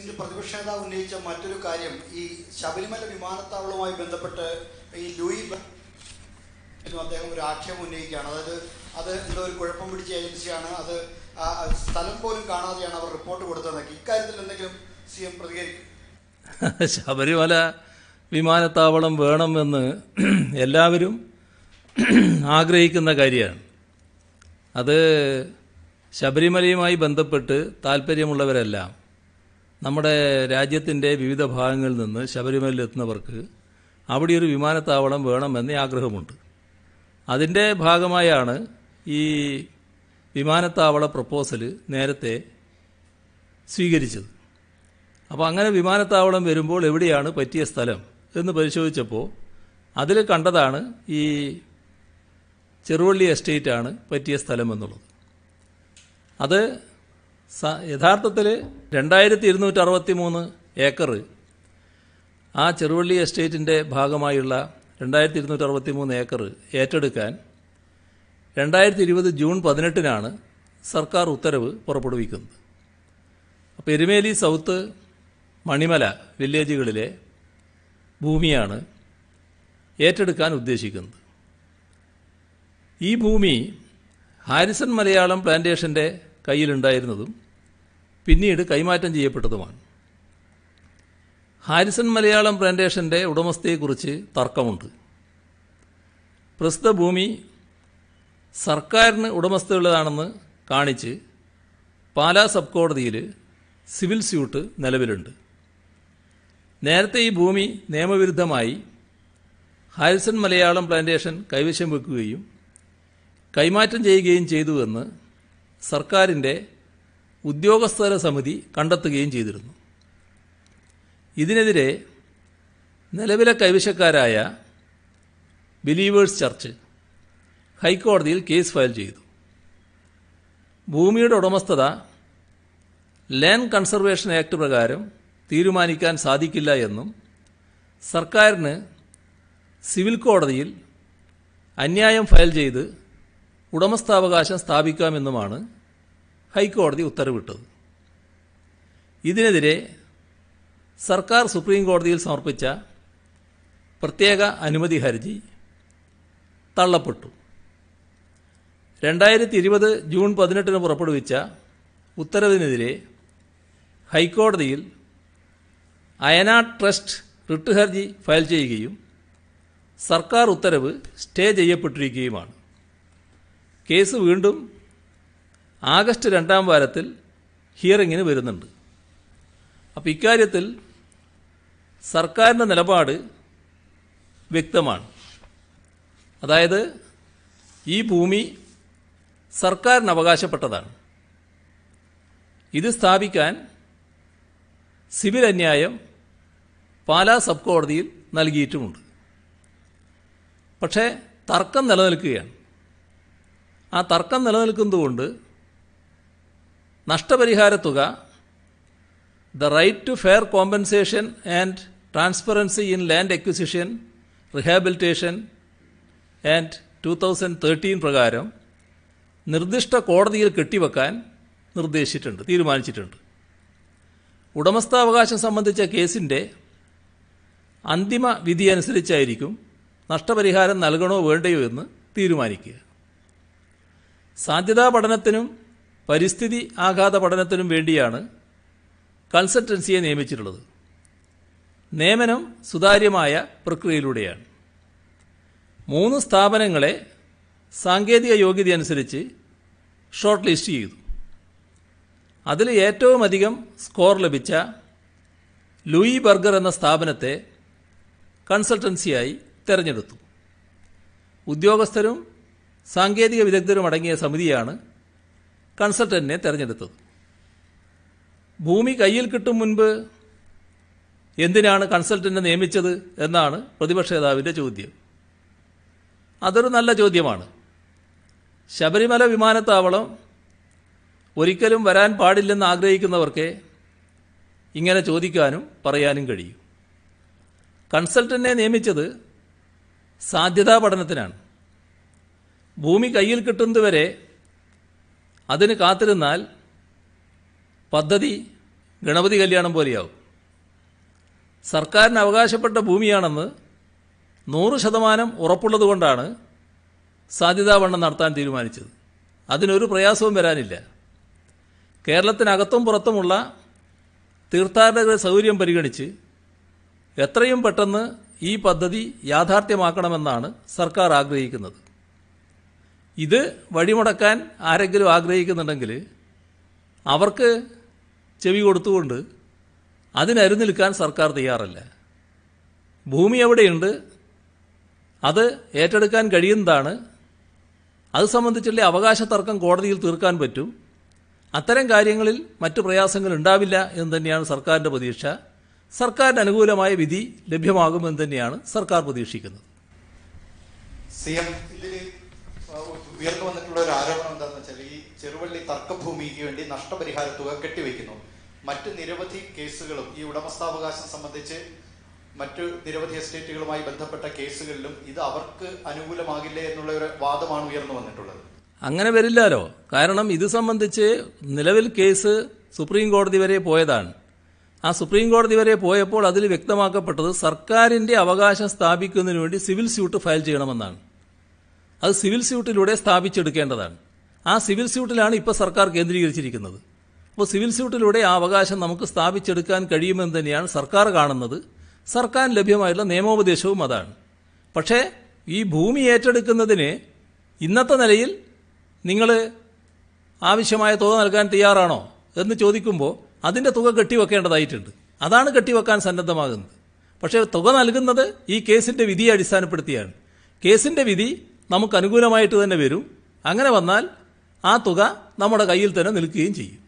ഇതിന്റെ പ്രതിപക്ഷ നേതാവ് ഉന്നയിച്ച മറ്റൊരു കാര്യം ഈ ശബരിമല വിമാനത്താവളവുമായി ബന്ധപ്പെട്ട് ഈ ലൂയി അദ്ദേഹം ഒരു ആക്ഷേപം ഉന്നയിക്കുകയാണ് അതായത് അത് എന്തോ ഒരു കുഴപ്പം പിടിച്ച ഏജൻസിയാണ് അത് സ്ഥലം പോലും കാണാതെയാണ് അവർ റിപ്പോർട്ട് കൊടുത്തതെന്നൊക്കെ ഇക്കാര്യത്തിൽ എന്തെങ്കിലും സി എം പ്രതികരിക്കും ശബരിമല വിമാനത്താവളം വേണമെന്ന് എല്ലാവരും ആഗ്രഹിക്കുന്ന കാര്യമാണ് അത് ശബരിമലയുമായി ബന്ധപ്പെട്ട് താല്പര്യമുള്ളവരെല്ലാം നമ്മുടെ രാജ്യത്തിൻ്റെ വിവിധ ഭാഗങ്ങളിൽ നിന്ന് ശബരിമലയിൽ എത്തുന്നവർക്ക് അവിടെ ഒരു വിമാനത്താവളം വേണമെന്ന് ആഗ്രഹമുണ്ട് അതിൻ്റെ ഭാഗമായാണ് ഈ വിമാനത്താവള പ്രപ്പോസൽ നേരത്തെ സ്വീകരിച്ചത് അപ്പോൾ അങ്ങനെ വിമാനത്താവളം വരുമ്പോൾ എവിടെയാണ് പറ്റിയ സ്ഥലം എന്ന് പരിശോധിച്ചപ്പോൾ അതിൽ കണ്ടതാണ് ഈ ചെറുവള്ളി എസ്റ്റേറ്റാണ് പറ്റിയ സ്ഥലം എന്നുള്ളത് അത് യഥാർത്ഥത്തിൽ രണ്ടായിരത്തി ഇരുന്നൂറ്റി അറുപത്തി മൂന്ന് ഏക്കർ ആ ചെറുവള്ളി എസ്റ്റേറ്റിൻ്റെ ഭാഗമായുള്ള രണ്ടായിരത്തി ഇരുന്നൂറ്റി അറുപത്തി മൂന്ന് ഏക്കർ ഏറ്റെടുക്കാൻ രണ്ടായിരത്തി ഇരുപത് ജൂൺ പതിനെട്ടിനാണ് സർക്കാർ ഉത്തരവ് പുറപ്പെടുവിക്കുന്നത് അപ്പോൾ എരുമേലി സൗത്ത് മണിമല വില്ലേജുകളിലെ ഭൂമിയാണ് ഏറ്റെടുക്കാൻ ഉദ്ദേശിക്കുന്നത് ഈ ഭൂമി ഹാരിസൺ മലയാളം പ്ലാന്റേഷൻ്റെ കയ്യിലുണ്ടായിരുന്നതും പിന്നീട് കൈമാറ്റം ചെയ്യപ്പെട്ടതുമാണ് ഹാരിസൺ മലയാളം പ്ലാന്റേഷൻ്റെ ഉടമസ്ഥയെക്കുറിച്ച് തർക്കമുണ്ട് പ്രസ്തുത ഭൂമി സർക്കാരിന് ഉടമസ്ഥയുള്ളതാണെന്ന് കാണിച്ച് പാലാ സബ് കോടതിയിൽ സിവിൽ സ്യൂട്ട് നിലവിലുണ്ട് നേരത്തെ ഈ ഭൂമി നിയമവിരുദ്ധമായി ഹാരിസൺ മലയാളം പ്ലാന്റേഷൻ കൈവശം വെക്കുകയും കൈമാറ്റം ചെയ്യുകയും ചെയ്തുവെന്ന് സർക്കാരിൻ്റെ ഉദ്യോഗസ്ഥര സമിതി കണ്ടെത്തുകയും ചെയ്തിരുന്നു ഇതിനെതിരെ നിലവിലെ കൈവശക്കാരായ ബിലീവേഴ്സ് ചർച്ച് ഹൈക്കോടതിയിൽ കേസ് ഫയൽ ചെയ്തു ഭൂമിയുടെ ഉടമസ്ഥത ലാൻഡ് കൺസർവേഷൻ ആക്ട് പ്രകാരം തീരുമാനിക്കാൻ സാധിക്കില്ല എന്നും സർക്കാരിന് സിവിൽ കോടതിയിൽ അന്യായം ഫയൽ ചെയ്ത് ഉടമസ്ഥാവകാശം സ്ഥാപിക്കാമെന്നുമാണ് ഹൈക്കോടതി ഉത്തരവിട്ടത് ഇതിനെതിരെ സർക്കാർ സുപ്രീം കോടതിയിൽ സമർപ്പിച്ച പ്രത്യേക അനുമതി ഹർജി തള്ളപ്പെട്ടു രണ്ടായിരത്തി ഇരുപത് ജൂൺ പതിനെട്ടിന് പുറപ്പെടുവിച്ച ഉത്തരവിനെതിരെ ഹൈക്കോടതിയിൽ അയനാ ട്രസ്റ്റ് റിട്ട് ഹർജി ഫയൽ ചെയ്യുകയും സർക്കാർ ഉത്തരവ് സ്റ്റേ ചെയ്യപ്പെട്ടിരിക്കുകയുമാണ് കേസ് വീണ്ടും ആഗസ്റ്റ് രണ്ടാം വാരത്തിൽ ഹിയറിങ്ങിന് വരുന്നുണ്ട് അപ്പോൾ ഇക്കാര്യത്തിൽ സർക്കാരിൻ്റെ നിലപാട് വ്യക്തമാണ് അതായത് ഈ ഭൂമി സർക്കാരിന് അവകാശപ്പെട്ടതാണ് ഇത് സ്ഥാപിക്കാൻ സിവിൽ അന്യായം പാലാ സബ് കോടതിയിൽ നൽകിയിട്ടുമുണ്ട് പക്ഷേ തർക്കം നിലനിൽക്കുകയാണ് ആ തർക്കം നിലനിൽക്കുന്നതുകൊണ്ട് നഷ്ടപരിഹാര തുക the right to fair compensation and transparency in land acquisition rehabilitation and two thousand thirteen പ്രകാരം നിർദ്ദിഷ്ട കോടതിയിൽ കെട്ടിവെക്കാൻ നിർദ്ദേശിച്ചിട്ടുണ്ട് തീരുമാനിച്ചിട്ടുണ്ട് ഉടമസ്ഥാവകാശം സംബന്ധിച്ച കേസിൻ്റെ അന്തിമ വിധി അനുസരിച്ചായിരിക്കും നഷ്ടപരിഹാരം നൽകണോ വേണ്ടയോ എന്ന് തീരുമാനിക്കുക സാധ്യതാ പഠനത്തിനും പരിസ്ഥിതി ആഘാത പഠനത്തിനും വേണ്ടിയാണ് കൺസൾട്ടൻസിയെ നിയമിച്ചിട്ടുള്ളത് നിയമനം സുതാര്യമായ പ്രക്രിയയിലൂടെയാണ് മൂന്ന് സ്ഥാപനങ്ങളെ സാങ്കേതിക യോഗ്യത അനുസരിച്ച് ഷോർട്ട് ലിസ്റ്റ് ചെയ്തു അതിൽ ഏറ്റവും അധികം സ്കോർ ലഭിച്ച ലൂയി ബർഗർ എന്ന സ്ഥാപനത്തെ കൺസൾട്ടൻസിയായി തിരഞ്ഞെടുത്തു ഉദ്യോഗസ്ഥരും സാങ്കേതിക അടങ്ങിയ സമിതിയാണ് കൺസൾട്ടന്റിനെ തെരഞ്ഞെടുത്തത് ഭൂമി കയ്യിൽ കിട്ടും മുൻപ് എന്തിനാണ് കൺസൾട്ടന്റിനെ നിയമിച്ചത് എന്നാണ് പ്രതിപക്ഷ നേതാവിൻ്റെ ചോദ്യം അതൊരു നല്ല ചോദ്യമാണ് ശബരിമല വിമാനത്താവളം ഒരിക്കലും വരാൻ പാടില്ലെന്ന് ആഗ്രഹിക്കുന്നവർക്ക് ഇങ്ങനെ ചോദിക്കാനും പറയാനും കഴിയും കൺസൾട്ടന്റിനെ നിയമിച്ചത് സാധ്യതാ പഠനത്തിനാണ് ഭൂമി കയ്യിൽ കിട്ടുന്നതുവരെ അതിന് കാത്തിരുന്നാൽ പദ്ധതി ഗണപതി കല്യാണം പോലെയാവും സർക്കാരിന് അവകാശപ്പെട്ട ഭൂമിയാണെന്ന് നൂറ് ശതമാനം ഉറപ്പുള്ളത് കൊണ്ടാണ് വണ്ണം നടത്താൻ തീരുമാനിച്ചത് അതിനൊരു പ്രയാസവും വരാനില്ല കേരളത്തിനകത്തും പുറത്തുമുള്ള തീർത്ഥാടക സൗകര്യം പരിഗണിച്ച് എത്രയും പെട്ടെന്ന് ഈ പദ്ധതി യാഥാർത്ഥ്യമാക്കണമെന്നാണ് സർക്കാർ ആഗ്രഹിക്കുന്നത് ഇത് വഴിമുടക്കാൻ ആരെങ്കിലും ആഗ്രഹിക്കുന്നുണ്ടെങ്കിൽ അവർക്ക് ചെവി കൊടുത്തുകൊണ്ട് അതിനരു നിൽക്കാൻ സർക്കാർ തയ്യാറല്ല ഭൂമി എവിടെയുണ്ട് അത് ഏറ്റെടുക്കാൻ കഴിയുന്നതാണ് അത് സംബന്ധിച്ചുള്ള അവകാശ തർക്കം കോടതിയിൽ തീർക്കാൻ പറ്റും അത്തരം കാര്യങ്ങളിൽ മറ്റു പ്രയാസങ്ങൾ ഉണ്ടാവില്ല എന്ന് തന്നെയാണ് സർക്കാരിൻ്റെ പ്രതീക്ഷ സർക്കാരിന് അനുകൂലമായ വിധി ലഭ്യമാകുമെന്ന് തന്നെയാണ് സർക്കാർ പ്രതീക്ഷിക്കുന്നത് ഉയർന്നു വന്നിട്ടുള്ള ഒരു ആരോപണം എന്താണെന്ന് വെച്ചാൽ ഈ ചെറുവള്ളി തർക്കഭൂമിക്ക് വേണ്ടി നഷ്ടപരിഹാര തുക കെട്ടിവെക്കുന്നു മറ്റ് നിരവധി കേസുകളും ഈ ഉടമസ്ഥാവകാശം സംബന്ധിച്ച് മറ്റു നിരവധി എസ്റ്റേറ്റുകളുമായി ബന്ധപ്പെട്ട കേസുകളിലും ഇത് അവർക്ക് അനുകൂലമാകില്ല എന്നുള്ള ഒരു വാദമാണ് ഉയർന്നു വന്നിട്ടുള്ളത് അങ്ങനെ വരില്ലല്ലോ കാരണം ഇത് സംബന്ധിച്ച് നിലവിൽ കേസ് സുപ്രീം കോടതി വരെ പോയതാണ് ആ സുപ്രീം കോടതി വരെ പോയപ്പോൾ അതിൽ വ്യക്തമാക്കപ്പെട്ടത് സർക്കാരിന്റെ അവകാശം സ്ഥാപിക്കുന്നതിന് വേണ്ടി സിവിൽ സ്യൂട്ട് ഫയൽ ചെയ്യണമെന്നാണ് അത് സിവിൽ സ്യൂട്ടിലൂടെ സ്ഥാപിച്ചെടുക്കേണ്ടതാണ് ആ സിവിൽ സ്യൂട്ടിലാണ് ഇപ്പോൾ സർക്കാർ കേന്ദ്രീകരിച്ചിരിക്കുന്നത് അപ്പോൾ സിവിൽ സ്യൂട്ടിലൂടെ ആ അവകാശം നമുക്ക് സ്ഥാപിച്ചെടുക്കാൻ കഴിയുമെന്ന് തന്നെയാണ് സർക്കാർ കാണുന്നത് സർക്കാരിന് ലഭ്യമായിട്ടുള്ള നിയമോപദേശവും അതാണ് പക്ഷേ ഈ ഭൂമി ഏറ്റെടുക്കുന്നതിന് ഇന്നത്തെ നിലയിൽ നിങ്ങൾ ആവശ്യമായ തുക നൽകാൻ തയ്യാറാണോ എന്ന് ചോദിക്കുമ്പോൾ അതിൻ്റെ തുക കെട്ടിവെക്കേണ്ടതായിട്ടുണ്ട് അതാണ് കെട്ടിവെക്കാൻ സന്നദ്ധമാകുന്നത് പക്ഷേ തുക നൽകുന്നത് ഈ കേസിൻ്റെ വിധിയെ അടിസ്ഥാനപ്പെടുത്തിയാണ് കേസിൻ്റെ വിധി നമുക്ക് അനുകൂലമായിട്ട് തന്നെ വരും അങ്ങനെ വന്നാൽ ആ തുക നമ്മുടെ കയ്യിൽ തന്നെ നിൽക്കുകയും ചെയ്യും